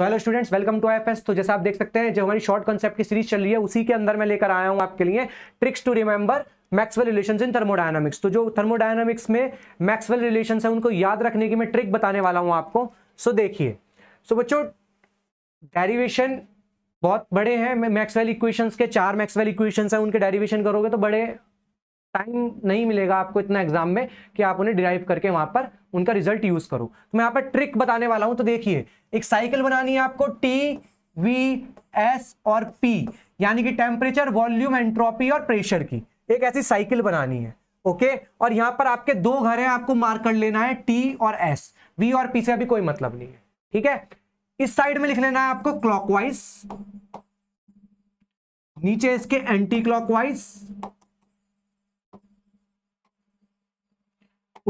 hello students welcome to I तो जैसा आप देख सकते हैं जो हमारी शॉर्ट कॉन्सेप्ट की सीरीज चल रही है उसी के अंदर मैं लेकर आया हूं आपके लिए tricks to remember Maxwell relation in thermodynamics तो जो थर्मोडायनामिक्स में मैक्सवेल रिलेशन है उनको याद रखने की मैं ट्रिक बताने वाला हूं आपको सो so, देखिए सो so, बच्चों डेरिवेशन बहुत बड़े हैं मैक्सवेल इक्वेशंस के चार मैक्सवेल इक्वेशंस हैं उनके डेरिवेशन करोगे तो बड़े टाइम नहीं मिलेगा आपको इतना एग्जाम में कि आप उन्हें डिराइव करके वहां पर उनका रिजल्ट यूज करो तो मैं यहाँ पर ट्रिक बताने वाला हूं तो देखिए एक साइकिल बनानी है आपको टी वी एस और पी यानी कि टेम्परेचर वॉल्यूम एंट्रोपी और प्रेशर की एक ऐसी साइकिल बनानी है ओके और यहां पर आपके दो घर हैं आपको मार्क कर लेना है टी और एस वी और पी से अभी कोई मतलब नहीं है ठीक है इस साइड में लिख लेना है आपको क्लॉकवाइज नीचे इसके एंटी क्लॉकवाइज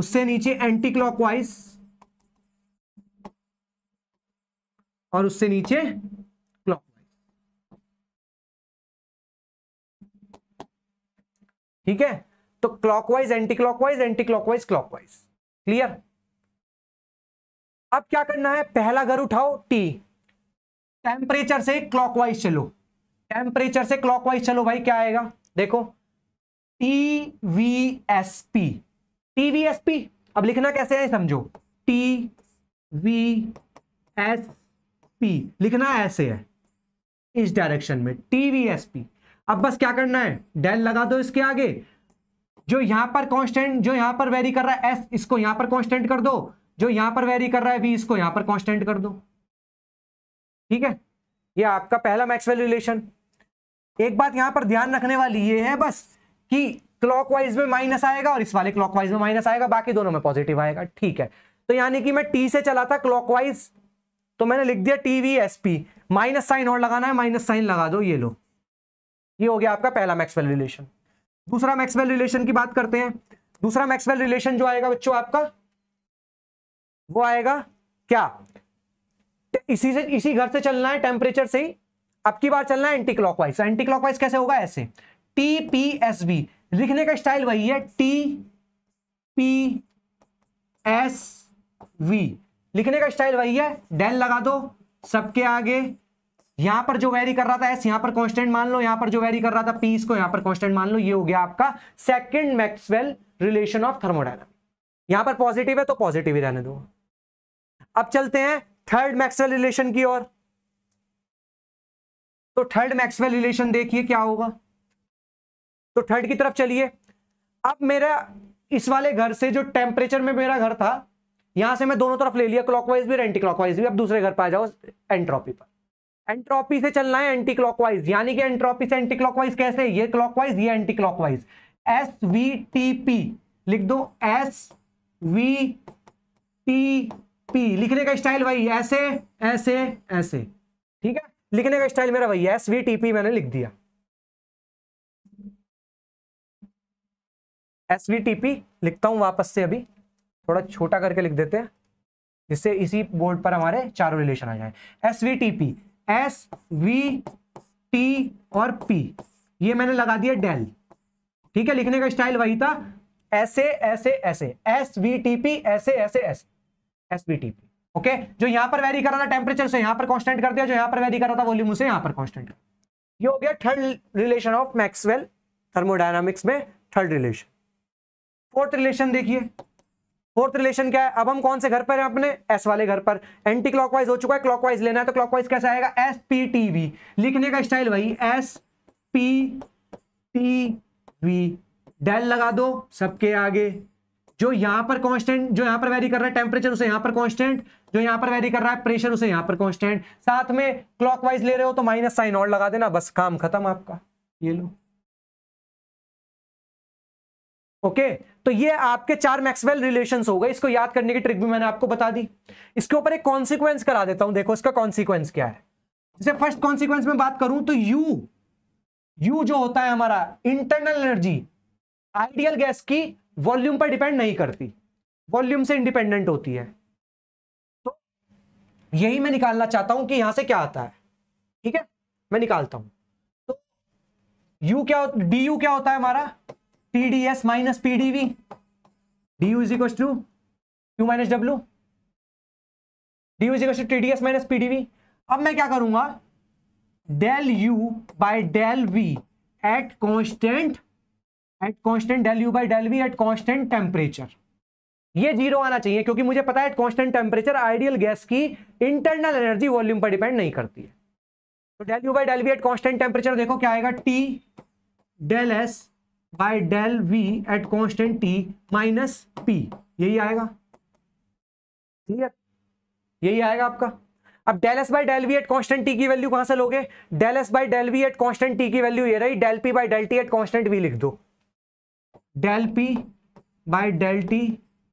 उससे नीचे एंटी क्लॉकवाइज और उससे नीचे क्लॉकवाइज ठीक है तो clockwise anti clockwise anti clockwise clockwise clear अब क्या करना है पहला घर उठाओ टी टेम्परेचर से क्लॉकवाइज चलो टेम्परेचर से क्लॉकवाइज चलो भाई क्या आएगा देखो T V S P T V S P अब लिखना कैसे है समझो टी वी एस पी लिखना ऐसे है इस डायरेक्शन में टीवीएसपी अब बस क्या करना है डेल लगा दो इसके आगे जो यहां पर कांस्टेंट जो यहां पर वेरी कर रहा है एस इसको यहां पर कांस्टेंट कर दो जो यहां पर वेरी कर रहा है वी इसको यहां पर कांस्टेंट कर दो ठीक है ये आपका पहला मैक्सवेल रिलेशन एक बात यहां पर ध्यान रखने वाली ये है बस कि क्लॉकवाइज में माइनस आएगा और इस वाले क्लॉकवाइज में माइनस आएगा बाकी दोनों में पॉजिटिव आएगा ठीक है तो यानी कि मैं टी से चला था क्लॉकवाइज तो मैंने लिख दिया T V S P minus sign और लगाना है माइनस साइन लगा दो ये लो ये हो गया आपका पहला मैक्सवेल रिलेशन दूसरा मैक्सवेल रिलेशन की बात करते हैं दूसरा मैक्सवेल रिलेशन जो आएगा बच्चों आपका वो आएगा क्या इसी से इसी घर से चलना है टेम्परेचर से ही अब की बार चलना है एंटी क्लॉकवाइज एंटी क्लॉकवाइज कैसे होगा ऐसे टी पी एस बी लिखने का स्टाइल वही है टी पी एस वी लिखने का स्टाइल वही है डेल लगा दो सबके आगे यहां पर जो वेरी कर रहा था एस यहां पर कांस्टेंट मान लो यहां पर जो वैरी कर रहा था पी इसको यहां पर कांस्टेंट मान लो ये हो गया आपका second Maxwell relation of thermodynamics यहां पर पॉजिटिव है तो पॉजिटिव ही रहने दो अब चलते हैं थर्ड मैक्सवेल रिलेशन की ओर तो थर्ड मैक्सवेल रिलेशन देखिए क्या होगा तो थर्ड की तरफ चलिए अब मेरा इस वाले घर से जो टेम्परेचर में मेरा घर था यहां से मैं दोनों तरफ ले लिया क्लॉकवाइज भी एंटी क्लॉकवाइज भी अब दूसरे घर पर आ जाओ एंट्रॉपी पर एंट्रॉपी से चलना है एंटी क्लॉकवाइज यानी कि एंट्रॉपी से एंटी क्लॉकवाइज कैसे ये क्लॉकवाइज ये anti clockwise S V T P लिख दो एस वी टी पी लिखने का स्टाइल वही ऐसे ऐसे ऐसे ठीक है लिखने का स्टाइल मेरा वही है एस वी टी पी मैंने लिख दिया एस लिखता हूँ वापस से अभी थोड़ा छोटा करके लिख देते हैं जिससे इसी बोर्ड पर हमारे चारों रिलेशन आ जाए S V T P S V T और पी ये मैंने लगा दिया डेल ठीक है लिखने का स्टाइल वही था ऐसे ऐसे ऐसे एस वी टी पी ऐसे ऐसे ऐसे S V T P okay जो यहां पर वेरी कर रहा था टेम्परेचर से यहां पर कांस्टेंट कर दिया जो यहां पर वेरी कर रहा था वॉल्यूम उसे यहां पर कांस्टेंट ये हो गया third relation of Maxwell thermodynamics में थर्ड रिलेशन फोर्थ रिलेशन देखिए फोर्थ रिलेशन क्या है अब हम कौन से घर पर हैं अपने एस वाले घर पर एंटी क्लॉकवाइज हो चुका है क्लॉकवाइज लेना है तो क्लॉकवाइज कैसा आएगा एस पी टी वी लिखने का स्टाइल वही S P T V del लगा दो सबके आगे जो यहां पर कांस्टेंट जो यहां पर वेरी कर रहा है टेम्परेचर उसे यहां पर कांस्टेंट जो यहां पर वेरी कर रहा है प्रेशर उसे यहां पर कांस्टेंट साथ में क्लॉकवाइज ले रहे हो तो माइनस साइन और लगा देना बस काम खत्म आपका ये लो ओके तो ये आपके चार मैक्सवेल रिलेशंस हो गए इसको याद करने की ट्रिक भी मैंने आपको बता दी इसके ऊपर एक कॉन्सिक्वेंस करा देता हूं देखो इसका कॉन्सिक्वेंस क्या है जैसे फर्स्ट कॉन्सिक्वेंस में बात करूं तो यू यू जो होता है हमारा इंटरनल एनर्जी आइडियल गैस की वॉल्यूम पर डिपेंड नहीं करती वॉल्यूम से इंडिपेंडेंट होती है तो यही मैं निकालना चाहता हूं कि यहां से क्या आता है ठीक है मैं निकालता हूं तो यू क्या डी यू क्या होता है हमारा D S minus P D U is equal to Q minus W D U is equal to S minus P D V अब मैं क्या करूंगा del U by del V at constant at constant del U by del V at constant temperature ये zero आना चाहिए क्योंकि मुझे पता है at constant temperature ideal gas की इंटरनल एनर्जी वॉल्यूम पर डिपेंड नहीं करती है तो del U by del V at constant temperature देखो क्या आएगा T del S by del V at constant T minus P यही आएगा क्लियर यही आएगा आपका अब del S by del V at constant T की वैल्यू कहां से लोगे del S by del V at constant T की वैल्यू ये रही del P by del T at constant V लिख दो del P by del T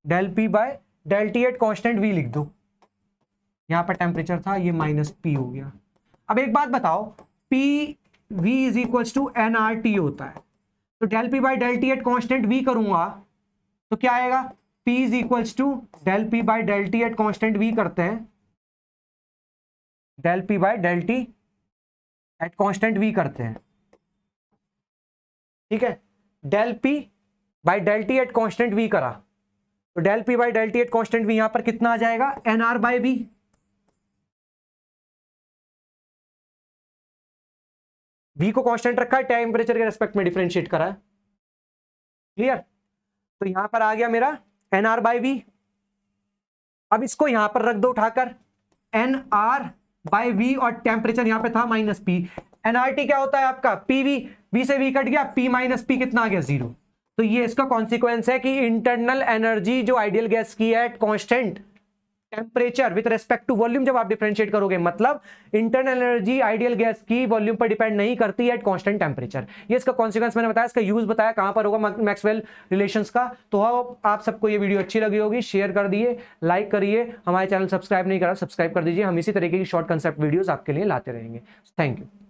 del P by del T at constant V लिख दो यहाँ पर टेम्परेचर था ये माइनस पी हो गया अब एक बात बताओ P V is equals to N R T होता है तो del P by del T at constant V करूंगा तो क्या आएगा P is equals to del P by del T at constant V करते हैं del P by del T at constant V करते हैं ठीक है del P by del T at constant V करा तो del P by del T at constant we यहां पर कितना आ जाएगा N R by V V को कॉन्स्टेंट रखा है टेम्परेचर के रेस्पेक्ट में डिफ्रेंशिएट करा है क्लियर तो यहां पर आ गया मेरा एन आर बाई वी अब इसको यहां पर रख दो उठाकर एन आर बाई वी और टेम्परेचर यहां पे था माइनस पी एनआरटी क्या होता है आपका पीवी वी से वी कट गया पी माइनस पी कितना आ गया जीरो तो ये इसका कॉन्सिक्वेंस है कि इंटरनल एनर्जी जो आइडियल गैस की है constant temperature with respect to volume जब आप डिफ्रेंशिएट करोगे मतलब इंटरनल एनर्जी आइडियल गैस की वॉल्यूम पर डिपेंड नहीं करती एट कॉन्स्टेंट टेम्परेचर ये इसका कॉन्सिक्वेंस मैंने बताया इसका यूज बताया कहां पर होगा मैक्सवेल रिलेशन का तो हाँ आप सबको ये वीडियो अच्छी लगी होगी शेयर कर दिए लाइक करिए हमारे चैनल सब्सक्राइब नहीं करा सब्सक्राइब कर दीजिए हम इसी तरीके की शॉर्ट कंसेप्ट वीडियोज आपके लिए लाते रहेंगे थैंक यू